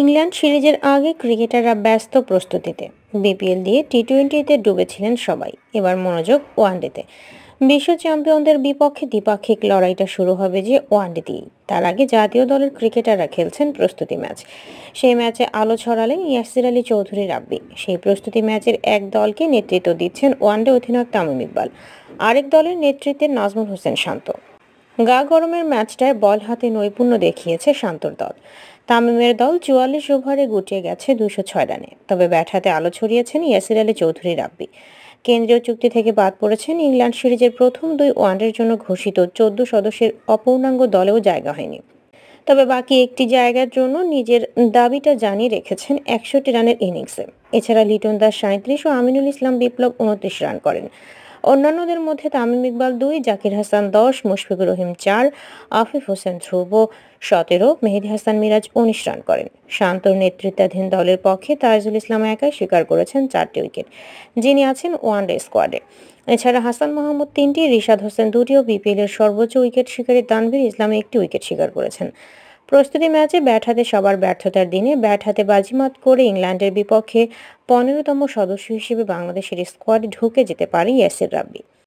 England সিরিজের আগে ক্রিকেটাররা ব্যস্ত প্রস্তুতিতে বিপিএল দিয়ে টি টোয়েন্টিতে ডুবেছিলেন সবাই এবার মনোযোগ ওয়ানডেতে বিশ্ব চ্যাম্পিয়নদের বিপক্ষে দ্বিপাক্ষিক লড়াইটা শুরু হবে যে ওয়ানডে দিয়েই তার আগে জাতীয় দলের ক্রিকেটাররা খেলছেন প্রস্তুতি ম্যাচ সেই ম্যাচে আলো ছড়ালেন ইয়াসির আলী চৌধুরী রাব্বি সেই প্রস্তুতি ম্যাচের এক দলকে নেতৃত্ব দিচ্ছেন ওয়ানডে অধিনায়ক তামিম ইকবাল আরেক দলের নেতৃত্বে নাজমুল হোসেন শান্ত গা গরমের ম্যাচটায় বল হাতে নৈপুণ্য দেখিয়েছে শান্তর দল তামিমের দল চুয়াল্লিশ ওভারে গুটিয়ে গেছে দুশো ছয় রানে তবে ব্যাট হাতে আলো ছড়িয়েছেন ইয়াসির আলী চৌধুরী রাব্বি কেন্দ্রীয় চুক্তি থেকে বাদ পড়েছেন ইংল্যান্ড সিরিজের প্রথম দুই ওয়ানডের জন্য ঘোষিত চোদ্দ সদস্যের অপূর্ণাঙ্গ দলেও জায়গা হয়নি তবে বাকি একটি জায়গার জন্য নিজের দাবিটা জানিয়ে রেখেছেন একষট্টি রানের ইনিংসে এছাড়া লিটন দাস সাঁত্রিশ ও আমিনুল ইসলাম বিপ্লব উনত্রিশ রান করেন অন্যান্যদের মধ্যে তামিম ইকবাল দুই জাকির হাসান দশ মুশফিকুর রহিম চার আফিফ হোসেন ধ্রুব সতেরো মেহেদি হাসান মিরাজ উনিশ রান করেন শান্তর নেতৃত্বাধীন দলের পক্ষে তাজুল ইসলাম একাই স্বীকার করেছেন চারটি উইকেট যিনি আছেন ওয়ান ডে স্কোয়াডে এছাড়া হাসান মোহাম্মদ তিনটি রিশাদ হোসেন দুটি ও বিপিএল এর সর্বোচ্চ উইকেট শিকারী তানবির ইসলাম একটি উইকেট শিকার করেছেন প্রস্তুতি ম্যাচে ব্যাট হাতে সবার ব্যর্থতার দিনে ব্যাট হাতে বাজিমাত করে ইংল্যান্ডের বিপক্ষে পনেরোতম সদস্য হিসেবে বাংলাদেশের স্কোয়াডে ঢুকে যেতে পারে ইয়াসির রাব্বি